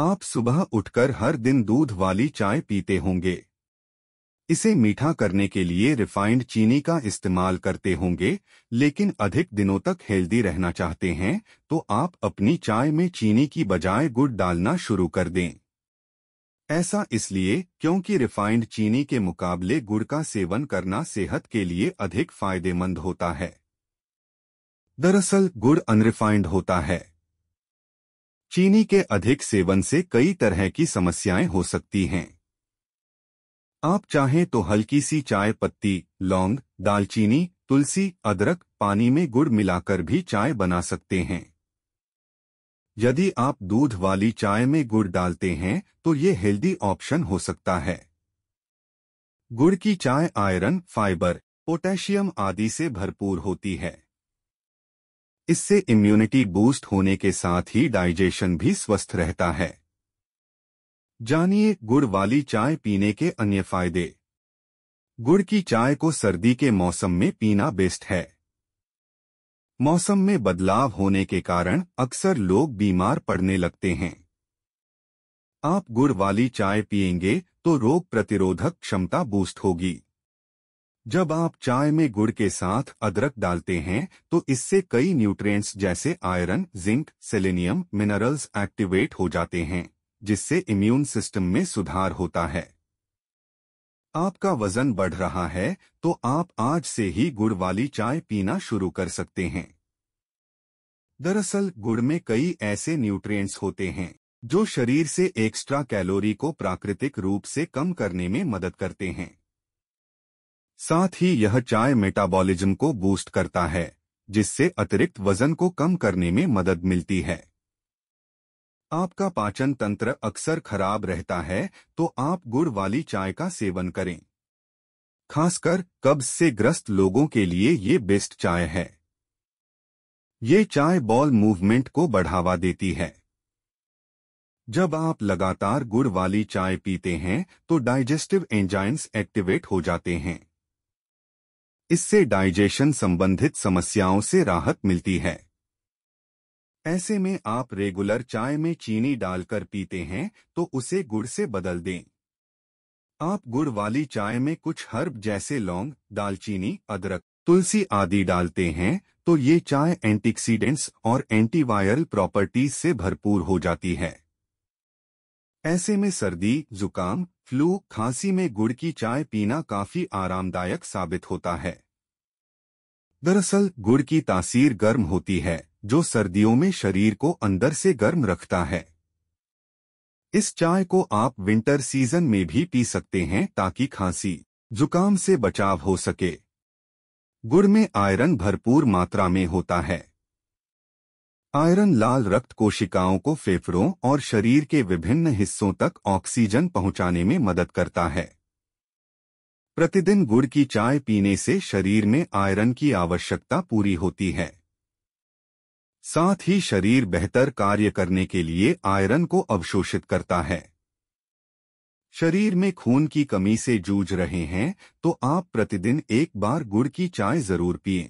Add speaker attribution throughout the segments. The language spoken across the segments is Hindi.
Speaker 1: आप सुबह उठकर हर दिन दूध वाली चाय पीते होंगे इसे मीठा करने के लिए रिफाइंड चीनी का इस्तेमाल करते होंगे लेकिन अधिक दिनों तक हेल्दी रहना चाहते हैं तो आप अपनी चाय में चीनी की बजाय गुड़ डालना शुरू कर दें ऐसा इसलिए क्योंकि रिफाइंड चीनी के मुकाबले गुड़ का सेवन करना सेहत के लिए अधिक फायदेमंद होता है दरअसल गुड़ अनरिफाइंड होता है चीनी के अधिक सेवन से कई तरह की समस्याएं हो सकती हैं आप चाहें तो हल्की सी चाय पत्ती लौंग दालचीनी तुलसी अदरक पानी में गुड़ मिलाकर भी चाय बना सकते हैं यदि आप दूध वाली चाय में गुड़ डालते हैं तो ये हेल्दी ऑप्शन हो सकता है गुड़ की चाय आयरन फाइबर पोटेशियम आदि से भरपूर होती है इससे इम्यूनिटी बूस्ट होने के साथ ही डाइजेशन भी स्वस्थ रहता है जानिए गुड़ वाली चाय पीने के अन्य फायदे गुड़ की चाय को सर्दी के मौसम में पीना बेस्ट है मौसम में बदलाव होने के कारण अक्सर लोग बीमार पड़ने लगते हैं आप गुड़ वाली चाय पिएंगे तो रोग प्रतिरोधक क्षमता बूस्ट होगी जब आप चाय में गुड़ के साथ अदरक डालते हैं तो इससे कई न्यूट्रिएंट्स जैसे iron zinc selenium minerals activate हो जाते हैं जिससे इम्यून सिस्टम में सुधार होता है आपका वजन बढ़ रहा है तो आप आज से ही गुड़ वाली चाय पीना शुरू कर सकते हैं दरअसल गुड़ में कई ऐसे न्यूट्रिएंट्स होते हैं जो शरीर से एक्स्ट्रा कैलोरी को प्राकृतिक रूप से कम करने में मदद करते हैं साथ ही यह चाय मेटाबॉलिज्म को बूस्ट करता है जिससे अतिरिक्त वजन को कम करने में मदद मिलती है आपका पाचन तंत्र अक्सर खराब रहता है तो आप गुड़ वाली चाय का सेवन करें खासकर कब्ज से ग्रस्त लोगों के लिए ये बेस्ट चाय है ये चाय बॉल मूवमेंट को बढ़ावा देती है जब आप लगातार गुड़ वाली चाय पीते हैं तो डाइजेस्टिव एंजाइम्स एक्टिवेट हो जाते हैं इससे डाइजेशन संबंधित समस्याओं से राहत मिलती है ऐसे में आप रेगुलर चाय में चीनी डालकर पीते हैं तो उसे गुड़ से बदल दें आप गुड़ वाली चाय में कुछ हर्ब जैसे लौंग दालचीनी अदरक तुलसी आदि डालते हैं तो ये चाय एंटीक्सीडेंट्स और एंटीवायरल प्रॉपर्टीज से भरपूर हो जाती है ऐसे में सर्दी जुकाम फ्लू खांसी में गुड़ की चाय पीना काफी आरामदायक साबित होता है दरअसल गुड़ की तासीर गर्म होती है जो सर्दियों में शरीर को अंदर से गर्म रखता है इस चाय को आप विंटर सीजन में भी पी सकते हैं ताकि खांसी जुकाम से बचाव हो सके गुड़ में आयरन भरपूर मात्रा में होता है आयरन लाल रक्त कोशिकाओं को फेफड़ों और शरीर के विभिन्न हिस्सों तक ऑक्सीजन पहुंचाने में मदद करता है प्रतिदिन गुड़ की चाय पीने से शरीर में आयरन की आवश्यकता पूरी होती है साथ ही शरीर बेहतर कार्य करने के लिए आयरन को अवशोषित करता है शरीर में खून की कमी से जूझ रहे हैं तो आप प्रतिदिन एक बार गुड़ की चाय जरूर पिएं।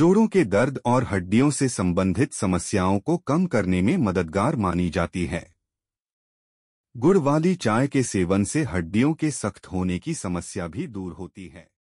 Speaker 1: जोड़ों के दर्द और हड्डियों से संबंधित समस्याओं को कम करने में मददगार मानी जाती है गुड़ वाली चाय के सेवन से हड्डियों के सख्त होने की समस्या भी दूर होती है